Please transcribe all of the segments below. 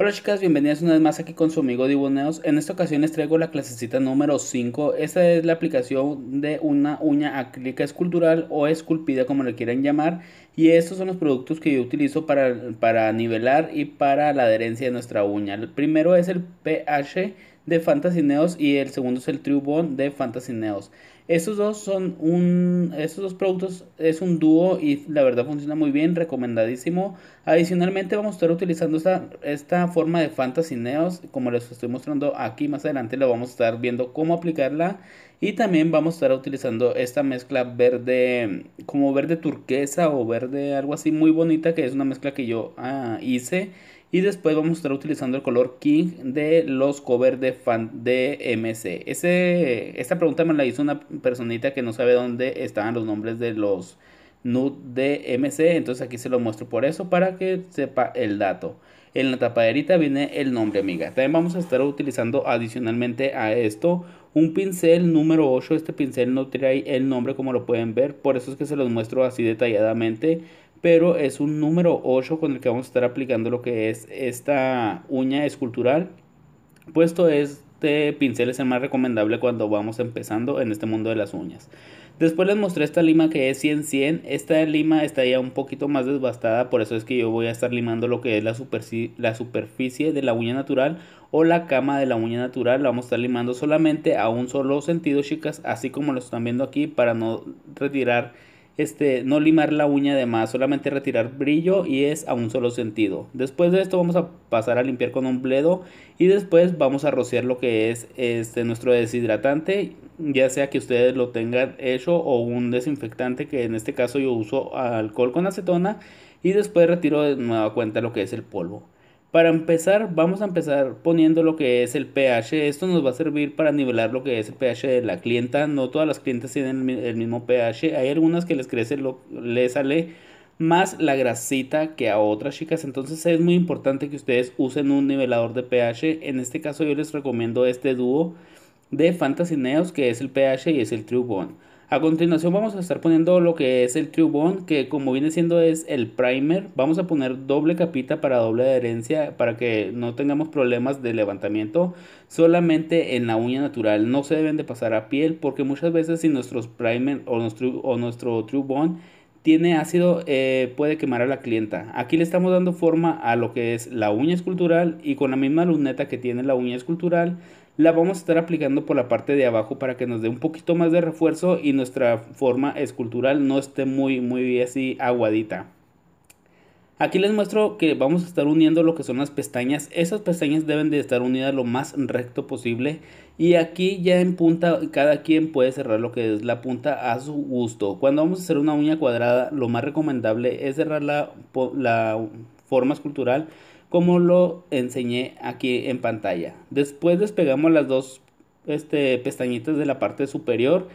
Hola chicas, bienvenidas una vez más aquí con su amigo Diboneos. En esta ocasión les traigo la clasecita número 5. Esta es la aplicación de una uña acrílica escultural o esculpida como le quieran llamar. Y estos son los productos que yo utilizo para, para nivelar y para la adherencia de nuestra uña. El primero es el PH de Fantasy Neos y el segundo es el True de Fantasy Neos. Estos dos son un, estos dos productos es un dúo y la verdad funciona muy bien, recomendadísimo. Adicionalmente vamos a estar utilizando esta, esta forma de Fantasy Neos, como les estoy mostrando aquí más adelante, lo vamos a estar viendo cómo aplicarla. Y también vamos a estar utilizando esta mezcla verde, como verde turquesa o verde, algo así muy bonita, que es una mezcla que yo ah, hice y después vamos a estar utilizando el color King de los covers de, fan MC. esta pregunta me la hizo una personita que no sabe dónde estaban los nombres de los nude de MC. Entonces aquí se lo muestro por eso para que sepa el dato. En la tapaderita viene el nombre, amiga. También vamos a estar utilizando adicionalmente a esto un pincel número 8. Este pincel no trae el nombre como lo pueden ver. Por eso es que se los muestro así detalladamente pero es un número 8 con el que vamos a estar aplicando lo que es esta uña escultural, puesto este pincel es el más recomendable cuando vamos empezando en este mundo de las uñas. Después les mostré esta lima que es 100-100. Esta lima está ya un poquito más desbastada, por eso es que yo voy a estar limando lo que es la, la, superficie de la uña natural o la cama de la uña natural. La vamos a estar limando solamente a un solo sentido, chicas, así como lo están viendo aquí, para no retirar este, no limar la uña de más, solamente retirar brillo y es a un solo sentido. Después de esto vamos a pasar a limpiar con un bledo y después vamos a rociar lo que es este, nuestro deshidratante, ya sea que ustedes lo tengan hecho o un desinfectante que en este caso yo uso alcohol con acetona y después retiro de nueva cuenta lo que es el polvo. Para empezar, vamos a empezar poniendo lo que es el pH. Esto nos va a servir para nivelar lo que es el pH de la clienta. No todas las clientes tienen el mismo pH. Hay algunas que les crece, les sale más la grasita que a otras chicas. Entonces es muy importante que ustedes usen un nivelador de pH. En este caso yo les recomiendo este dúo de Fantasy Neos que es el pH y es el True Bone a continuación vamos a estar poniendo lo que es el True Bond, que como viene siendo es el primer. Vamos a poner doble capita para doble adherencia para que no tengamos problemas de levantamiento solamente en la uña natural. No se deben de pasar a piel porque muchas veces si nuestros primer o nuestro, o nuestro True Bond tiene ácido eh, puede quemar a la clienta. Aquí le estamos dando forma a lo que es la uña escultural y con la misma luneta que tiene la uña escultural la vamos a estar aplicando por la parte de abajo para que nos dé un poquito más de refuerzo y nuestra forma escultural no esté muy, muy así aguadita. Aquí les muestro que vamos a estar uniendo lo que son las pestañas. Esas pestañas deben de estar unidas lo más recto posible. Y aquí ya en punta, cada quien puede cerrar lo que es la punta a su gusto. Cuando vamos a hacer una uña cuadrada, lo más recomendable es cerrar la forma escultural como lo enseñé aquí en pantalla. Después despegamos las dos este, pestañitas de la parte superior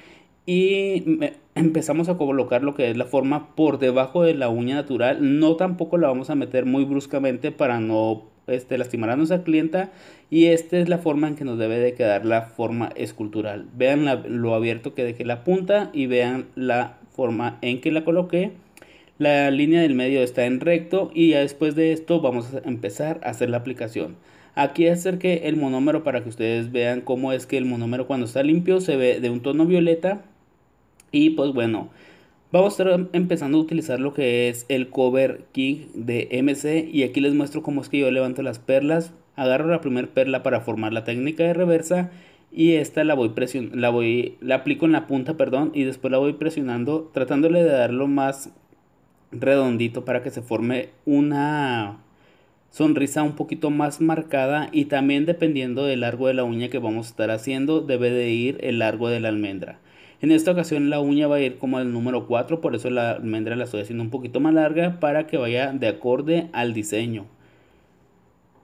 y empezamos a colocar lo que es la forma por debajo de la uña natural. No tampoco la vamos a meter muy bruscamente para no este, lastimar a nuestra clienta y esta es la forma en que nos debe de quedar la forma escultural. Vean lo abierto que dejé la punta y vean la forma en que la coloqué la línea del medio está en recto y ya después de esto vamos a empezar a hacer la aplicación. Aquí acerqué el monómero para que ustedes vean cómo es que el monómero cuando está limpio se ve de un tono violeta. Y pues bueno, vamos a estar empezando a utilizar lo que es el cover king de MC. Y aquí les muestro cómo es que yo levanto las perlas. Agarro la primera perla para formar la técnica de reversa. Y esta la voy presionando, la voy, la aplico en la punta, perdón, y después la voy presionando, tratándole de darlo más redondito para que se forme una sonrisa un poquito más marcada y también dependiendo del largo de la uña que vamos a estar haciendo debe de ir el largo de la almendra. En esta ocasión la uña va a ir como el número 4, por eso la almendra la estoy haciendo un poquito más larga para que vaya de acorde al diseño.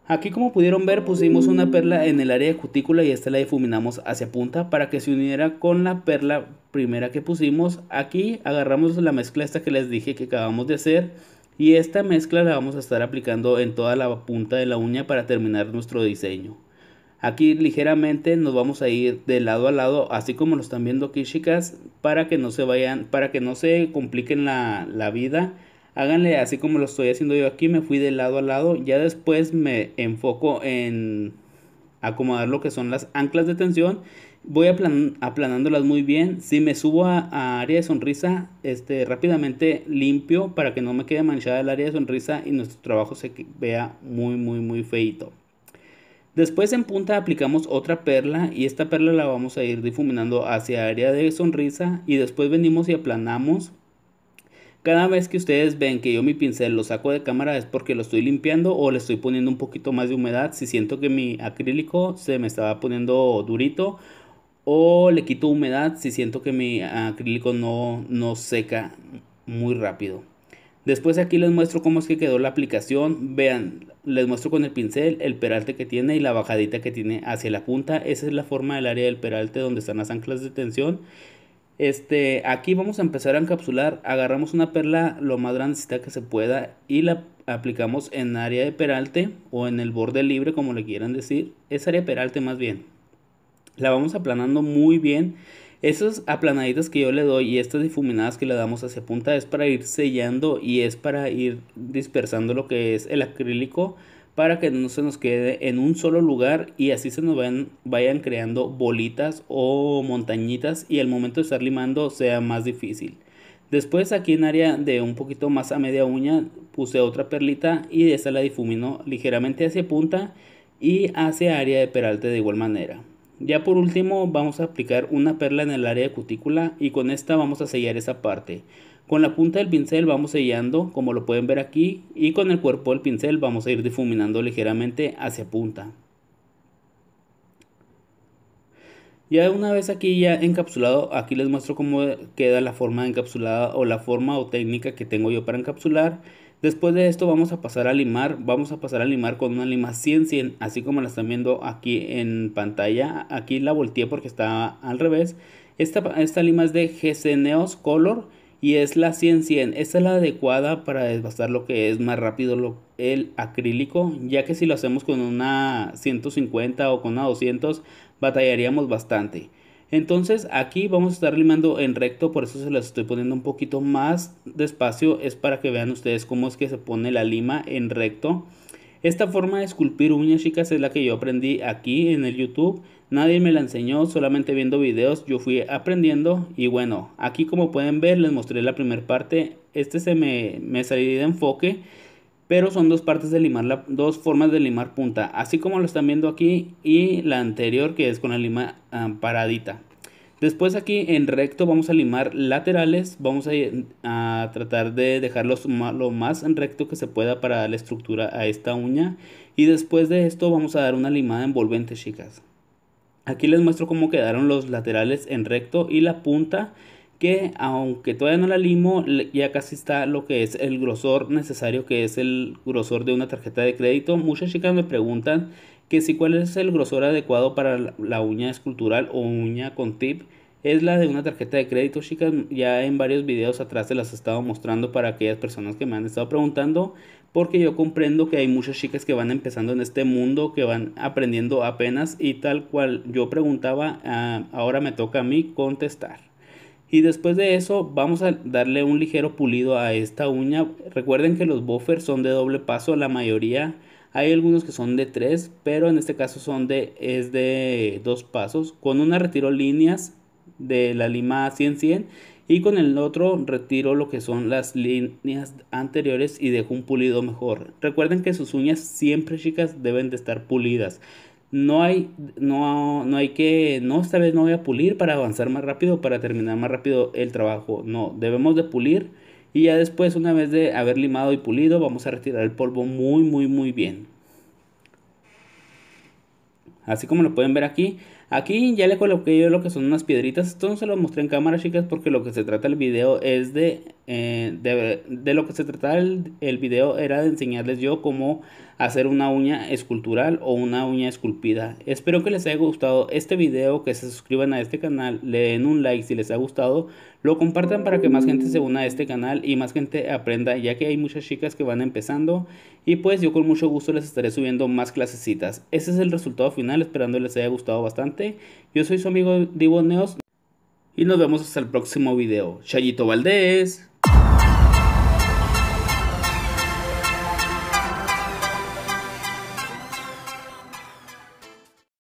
Aquí como pudieron ver pusimos una perla en el área de cutícula y esta la difuminamos hacia punta para que se uniera con la perla primera que pusimos. Aquí agarramos la mezcla esta que les dije que acabamos de hacer. Y esta mezcla la vamos a estar aplicando en toda la punta de la uña para terminar nuestro diseño. Aquí ligeramente nos vamos a ir de lado a lado, así como lo están viendo aquí chicas, para que no se vayan, para que no se compliquen la, la vida. Háganle así como lo estoy haciendo yo aquí, me fui de lado a lado, ya después me enfoco en acomodar lo que son las anclas de tensión. Voy aplanándolas muy bien. Si me subo a, área de sonrisa, este, rápidamente limpio para que no me quede manchada el área de sonrisa y nuestro trabajo se vea muy, muy, muy feito. Después en punta aplicamos otra perla y esta perla la vamos a ir difuminando hacia área de sonrisa y después venimos y aplanamos cada vez que ustedes ven que yo mi pincel lo saco de cámara es porque lo estoy limpiando o le estoy poniendo un poquito más de humedad si siento que mi acrílico se me estaba poniendo durito o le quito humedad si siento que mi acrílico no, seca muy rápido. Después aquí les muestro cómo es que quedó la aplicación. Vean, les muestro con el pincel el peralte que tiene y la bajadita que tiene hacia la punta. Esa es la forma del área del peralte donde están las anclas de tensión. Este, aquí vamos a empezar a encapsular, agarramos una perla lo más grandecita que se pueda y la aplicamos en área de peralte o en el borde libre como le quieran decir, es área de peralte más bien. La vamos aplanando muy bien. Esas aplanaditas que yo le doy y estas difuminadas que le damos hacia punta es para ir sellando y es para ir dispersando lo que es el acrílico para que no se nos quede en un solo lugar y así se nos vayan, creando bolitas o montañitas y el momento de estar limando sea más difícil. Después aquí en área de un poquito más a media uña puse otra perlita y de esta la difumino ligeramente hacia punta y hacia área de peralte de igual manera. Ya por último vamos a aplicar una perla en el área de cutícula y con esta vamos a sellar esa parte. Con la punta del pincel vamos sellando, como lo pueden ver aquí, y con el cuerpo del pincel vamos a ir difuminando ligeramente hacia punta. Ya una vez aquí ya encapsulado, aquí les muestro cómo queda la forma encapsulada o la forma o técnica que tengo yo para encapsular. Después de esto vamos a pasar a limar, vamos a pasar a limar con una lima 100-100, así como la están viendo aquí en pantalla. Aquí la volteé porque está al revés. Esta, esta lima es de GC Color y es la 100-100. Esta es la adecuada para desbastar lo que es más rápido el acrílico, ya que si lo hacemos con una 150 o con una 200 batallaríamos bastante. Entonces aquí vamos a estar limando en recto, por eso se las estoy poniendo un poquito más despacio, es para que vean ustedes cómo es que se pone la lima en recto. Esta forma de esculpir uñas chicas es la que yo aprendí aquí en el YouTube. Nadie me la enseñó, solamente viendo videos yo fui aprendiendo. Y bueno, aquí como pueden ver les mostré la primera parte. Este se me, me de enfoque. Pero son dos partes de limar, la, dos formas de limar punta. Así como lo están viendo aquí y la anterior que es con la lima amparadita. Ah, paradita. Después aquí en recto vamos a limar laterales, vamos a, tratar de dejarlos lo más recto que se pueda para darle estructura a esta uña. Y después de esto vamos a dar una limada envolvente chicas. Aquí les muestro cómo quedaron los laterales en recto y la punta que aunque todavía no la limo, ya casi está lo que es el grosor necesario, que es el grosor de una tarjeta de crédito. Muchas chicas me preguntan que si cuál es el grosor adecuado para la uña escultural o uña con tip es la de una tarjeta de crédito, chicas. Ya en varios videos atrás se las he estado mostrando para aquellas personas que me han estado preguntando. Porque yo comprendo que hay muchas chicas que van empezando en este mundo, que van aprendiendo apenas y tal cual yo preguntaba, ah, ahora me toca a mí contestar. Y después de eso vamos a darle un ligero pulido a esta uña. Recuerden que los buffers son de doble paso, la mayoría hay algunos que son de tres, pero en este caso son de, es de dos pasos. Con una retiro líneas de la lima 100-100 y con el otro retiro lo que son las líneas anteriores y dejo un pulido mejor. Recuerden que sus uñas siempre chicas deben de estar pulidas. No hay, no, no hay que, no, esta vez no voy a pulir para avanzar más rápido, para terminar más rápido el trabajo. No, debemos de pulir y ya después, una vez de haber limado y pulido, vamos a retirar el polvo muy, muy, muy bien. Así como lo pueden ver aquí. Aquí ya le coloqué yo lo que son unas piedritas. Esto no se lo mostré en cámara, chicas, porque lo que se trata el video es de eh, de, lo que se trataba el, video era de enseñarles yo cómo hacer una uña escultural o una uña esculpida. Espero que les haya gustado este video, que se suscriban a este canal, le den un like si les ha gustado, lo compartan para que más gente se una a este canal y más gente aprenda, ya que hay muchas chicas que van empezando y pues yo con mucho gusto les estaré subiendo más clasecitas. Ese es el resultado final, esperando les haya gustado bastante. Yo soy su amigo Divo Neos y nos vemos hasta el próximo video. Chayito Valdés.